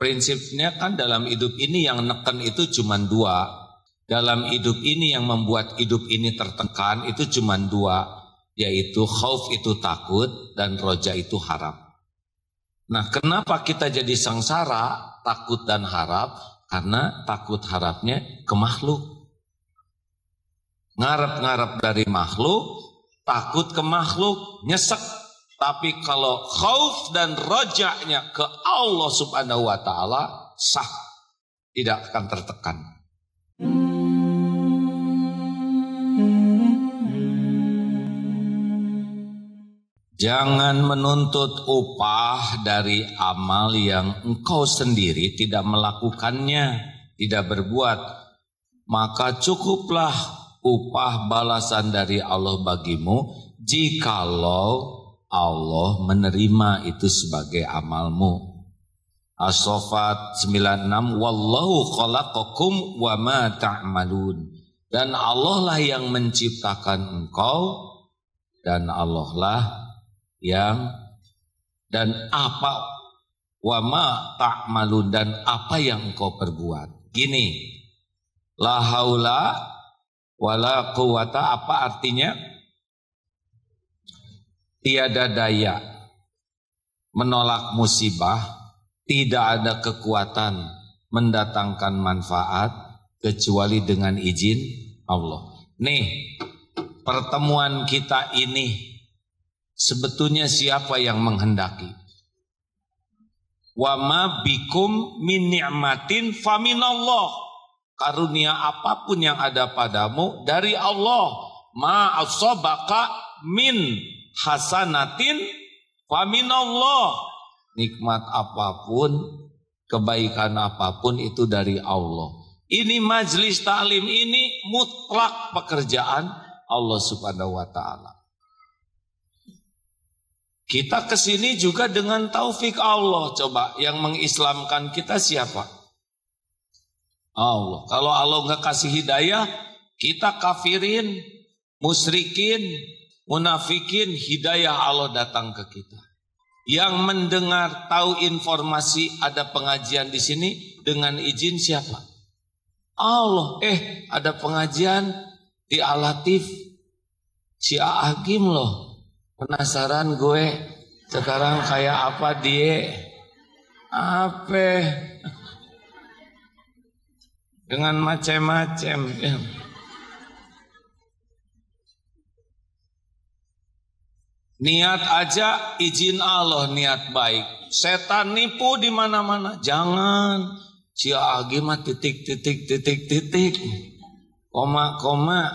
Prinsipnya kan dalam hidup ini yang neken itu cuma dua. Dalam hidup ini yang membuat hidup ini tertekan itu cuma dua. Yaitu khauf itu takut dan roja itu harap. Nah kenapa kita jadi sengsara takut dan harap? Karena takut harapnya ke makhluk. Ngarap-ngarap dari makhluk, takut ke makhluk, nyesek tapi kalau khauf dan rojaknya ke Allah subhanahu wa ta'ala sah. Tidak akan tertekan. Jangan menuntut upah dari amal yang engkau sendiri tidak melakukannya, tidak berbuat. Maka cukuplah upah balasan dari Allah bagimu jikalau Allah menerima itu sebagai amalmu. as 96 Wallahu khalaqakum wa ma ta'malun Dan Allah lah yang menciptakan engkau Dan Allah lah yang Dan apa Wa ma ta'malun Dan apa yang engkau perbuat Gini La haula Wala quwata Apa artinya? tiada daya menolak musibah, tidak ada kekuatan mendatangkan manfaat kecuali dengan izin Allah. Nih, pertemuan kita ini sebetulnya siapa yang menghendaki? Wa ma bikum min ni'matin faminallah. Karunia apapun yang ada padamu dari Allah. Ma asabaka min hasanatin faminallah. Nikmat apapun, kebaikan apapun itu dari Allah. Ini majlis taklim ini mutlak pekerjaan Allah Subhanahu wa taala. Kita kesini juga dengan taufik Allah. Coba yang mengislamkan kita siapa? Allah. Kalau Allah nggak kasih hidayah, kita kafirin, musrikin munafikin hidayah Allah datang ke kita. Yang mendengar tahu informasi ada pengajian di sini dengan izin siapa? Allah. Eh, ada pengajian di Alatif. Si Aakim loh. Penasaran gue sekarang kayak apa dia? Apa? Dengan macem-macem. Ya. -macem. Niat aja izin Allah niat baik. Setan nipu di mana-mana. Jangan. Cia agi titik titik titik titik. Koma koma.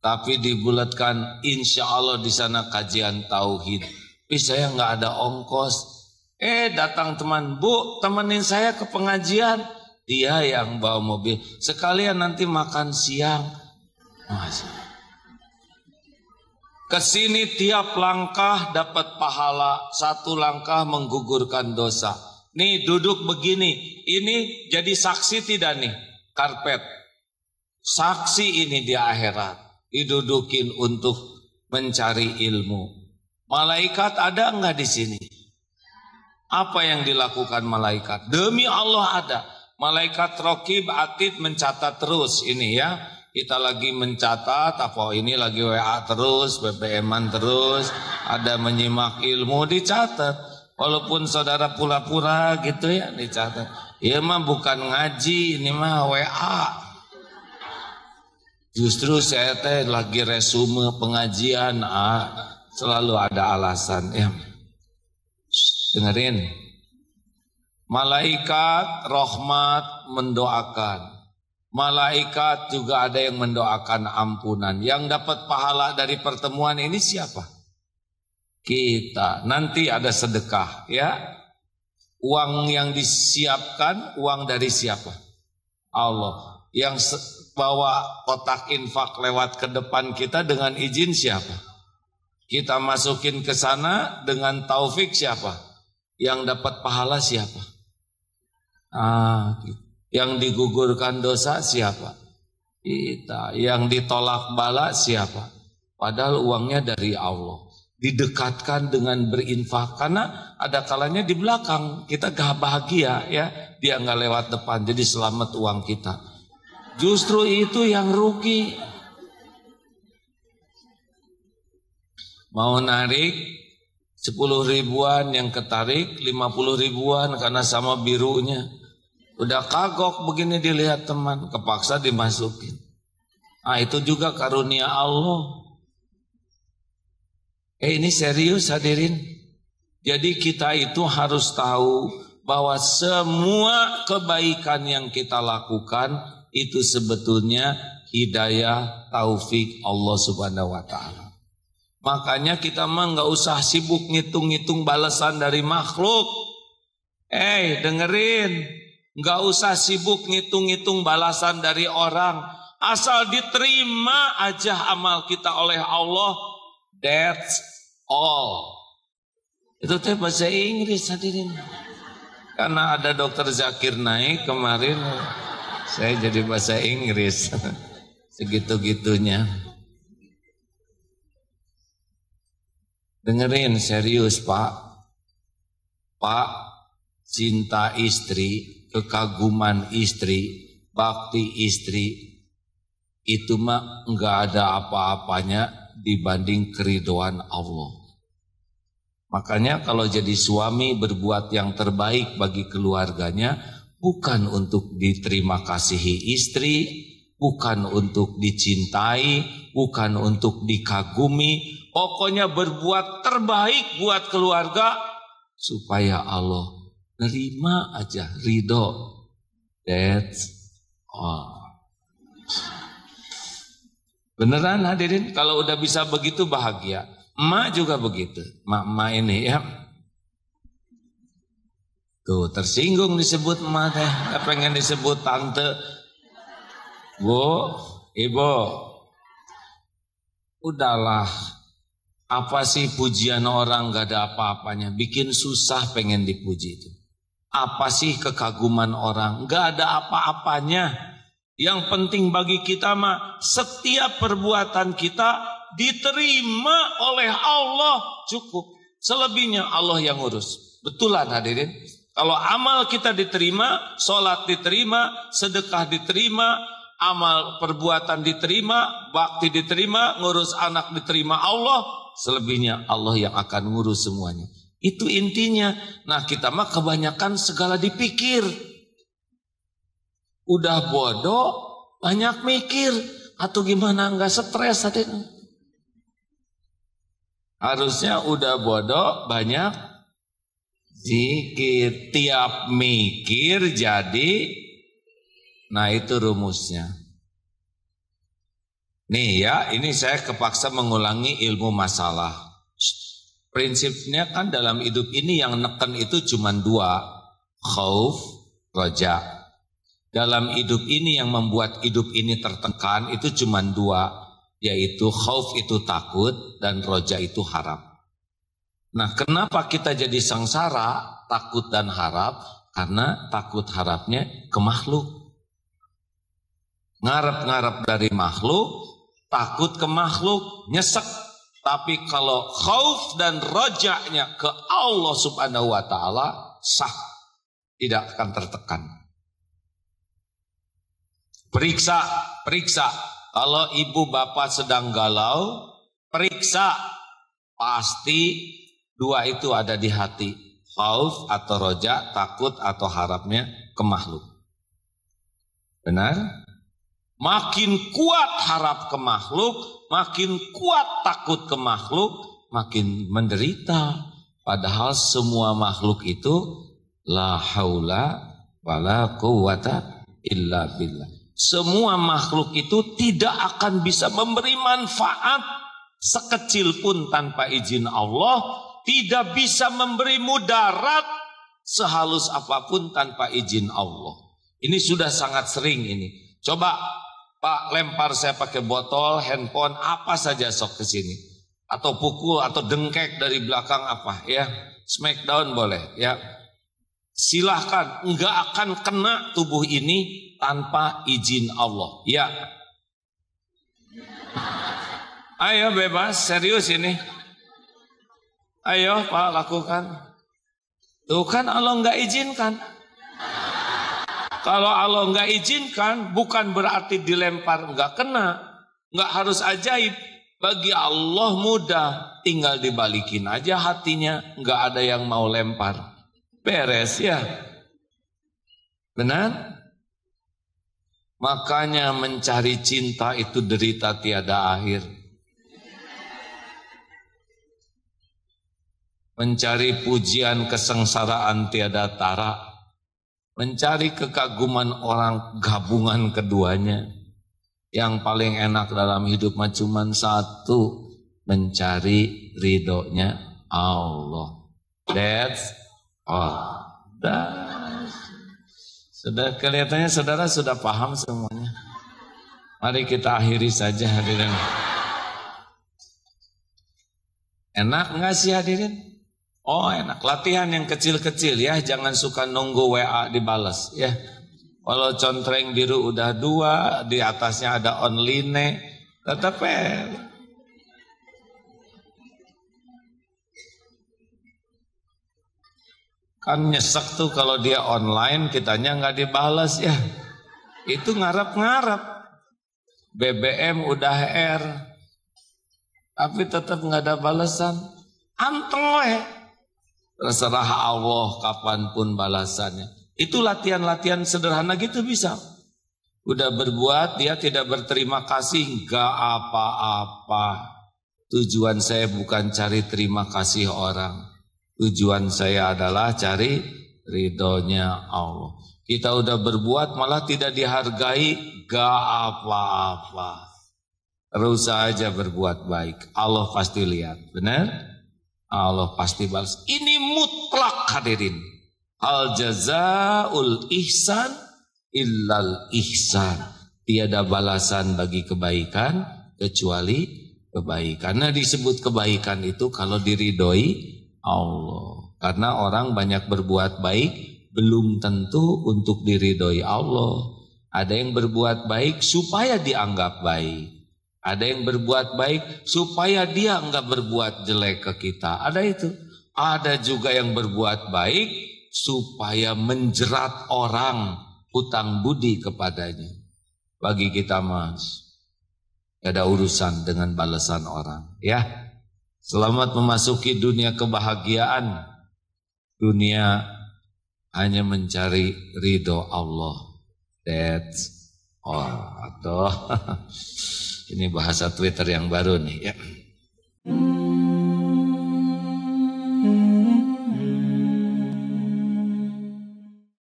Tapi dibulatkan insya Allah di sana kajian tauhid. Tapi saya nggak ada ongkos. Eh datang teman bu temenin saya ke pengajian. Dia yang bawa mobil. Sekalian nanti makan siang. Masih. Kesini tiap langkah dapat pahala, satu langkah menggugurkan dosa. Nih duduk begini, ini jadi saksi tidak nih karpet. Saksi ini di akhirat, didudukin untuk mencari ilmu. Malaikat ada enggak di sini? Apa yang dilakukan malaikat? Demi Allah ada. Malaikat Rokib Atid mencatat terus ini ya kita lagi mencatat apa ah, ini lagi WA terus, bbm terus, ada menyimak ilmu dicatat. Walaupun saudara pura-pura gitu ya dicatat. Ya mah bukan ngaji, ini mah WA. Justru saya teh lagi resume pengajian, ah, selalu ada alasan. Ya. dengerin. Malaikat rahmat mendoakan Malaikat juga ada yang mendoakan ampunan. Yang dapat pahala dari pertemuan ini siapa? Kita. Nanti ada sedekah ya. Uang yang disiapkan, uang dari siapa? Allah. Yang bawa kotak infak lewat ke depan kita dengan izin siapa? Kita masukin ke sana dengan taufik siapa? Yang dapat pahala siapa? Ah, gitu. Yang digugurkan dosa siapa? Kita. Yang ditolak bala siapa? Padahal uangnya dari Allah. Didekatkan dengan berinfak karena ada kalanya di belakang kita gak bahagia ya dia nggak lewat depan jadi selamat uang kita. Justru itu yang rugi. Mau narik 10 ribuan yang ketarik 50 ribuan karena sama birunya Udah kagok begini dilihat teman, kepaksa dimasukin. Ah itu juga karunia Allah. Eh ini serius hadirin. Jadi kita itu harus tahu bahwa semua kebaikan yang kita lakukan itu sebetulnya hidayah taufik Allah Subhanahu wa taala. Makanya kita mah nggak usah sibuk ngitung-ngitung balasan dari makhluk. Eh, hey, dengerin. Nggak usah sibuk ngitung-ngitung balasan dari orang. Asal diterima aja amal kita oleh Allah. That's all. Itu teh bahasa Inggris hadirin. Karena ada dokter Zakir naik kemarin. Saya jadi bahasa Inggris. Segitu-gitunya. Dengerin serius pak. Pak, cinta istri kekaguman istri, bakti istri itu mah nggak ada apa-apanya dibanding keridoan Allah. Makanya kalau jadi suami berbuat yang terbaik bagi keluarganya bukan untuk diterima kasihi istri, bukan untuk dicintai, bukan untuk dikagumi, pokoknya berbuat terbaik buat keluarga supaya Allah Nerima aja, ridho. That's all. Beneran hadirin, kalau udah bisa begitu bahagia. Emak juga begitu, emak-emak ini ya. Tuh, tersinggung disebut emak teh, pengen disebut tante. Bu, ibu, udahlah apa sih pujian orang gak ada apa-apanya bikin susah pengen dipuji itu apa sih kekaguman orang? Gak ada apa-apanya. Yang penting bagi kita mah setiap perbuatan kita diterima oleh Allah cukup. Selebihnya Allah yang ngurus. Betulan hadirin. Kalau amal kita diterima, sholat diterima, sedekah diterima, amal perbuatan diterima, bakti diterima, ngurus anak diterima Allah, selebihnya Allah yang akan ngurus semuanya. Itu intinya. Nah kita mah kebanyakan segala dipikir. Udah bodoh, banyak mikir. Atau gimana nggak stres tadi. Harusnya udah bodoh, banyak zikir. Tiap mikir jadi, nah itu rumusnya. Nih ya, ini saya kepaksa mengulangi ilmu masalah prinsipnya kan dalam hidup ini yang neken itu cuma dua khauf roja dalam hidup ini yang membuat hidup ini tertekan itu cuma dua yaitu khauf itu takut dan roja itu harap nah kenapa kita jadi sengsara takut dan harap karena takut harapnya ke makhluk ngarep-ngarep dari makhluk takut ke makhluk nyesek tapi kalau khauf dan rojaknya ke Allah subhanahu wa ta'ala sah. Tidak akan tertekan. Periksa, periksa. Kalau ibu bapak sedang galau, periksa. Pasti dua itu ada di hati. Khauf atau rojak, takut atau harapnya ke makhluk. Benar? Makin kuat harap ke makhluk, makin kuat takut ke makhluk, makin menderita. Padahal semua makhluk itu la haula wala quwata illa billah. Semua makhluk itu tidak akan bisa memberi manfaat sekecil pun tanpa izin Allah, tidak bisa memberi mudarat sehalus apapun tanpa izin Allah. Ini sudah sangat sering ini. Coba Pak lempar saya pakai botol, handphone, apa saja sok ke sini. Atau pukul atau dengkek dari belakang apa ya. Smackdown boleh ya. Silahkan, enggak akan kena tubuh ini tanpa izin Allah. Ya. Ayo bebas, serius ini. Ayo Pak lakukan. Tuh kan Allah enggak izinkan. Kalau Allah nggak izinkan, bukan berarti dilempar nggak kena, nggak harus ajaib. Bagi Allah mudah, tinggal dibalikin aja hatinya, nggak ada yang mau lempar. Beres ya. Benar? Makanya mencari cinta itu derita tiada akhir. Mencari pujian kesengsaraan tiada tara mencari kekaguman orang gabungan keduanya. Yang paling enak dalam hidup mah cuma satu, mencari ridhonya Allah. That's all. that. Sudah kelihatannya saudara sudah paham semuanya. Mari kita akhiri saja hadirin. Enak nggak sih hadirin? Oh enak, latihan yang kecil-kecil ya, jangan suka nunggu WA dibalas ya. Walau contreng biru udah dua, di atasnya ada online, tetap ya. Kan nyesek tuh kalau dia online kitanya nggak dibalas ya. Itu ngarep-ngarep. BBM udah R. Tapi tetap nggak ada balasan. Anteng weh. Terserah Allah kapanpun balasannya. Itu latihan-latihan sederhana gitu bisa. Udah berbuat dia tidak berterima kasih gak apa-apa. Tujuan saya bukan cari terima kasih orang. Tujuan saya adalah cari ridhonya Allah. Kita udah berbuat malah tidak dihargai gak apa-apa. terus aja berbuat baik. Allah pasti lihat. Benar? Allah pasti balas. Ini mutlak hadirin. Al jazaul ihsan illal ihsan. Tiada balasan bagi kebaikan kecuali kebaikan. Nah disebut kebaikan itu kalau diridoi Allah. Karena orang banyak berbuat baik belum tentu untuk diridoi Allah. Ada yang berbuat baik supaya dianggap baik. Ada yang berbuat baik supaya dia enggak berbuat jelek ke kita. Ada itu. Ada juga yang berbuat baik supaya menjerat orang hutang budi kepadanya. Bagi kita mas, tidak ada urusan dengan balasan orang. Ya, selamat memasuki dunia kebahagiaan. Dunia hanya mencari ridho Allah. That's all. Atau Ini bahasa Twitter yang baru nih ya.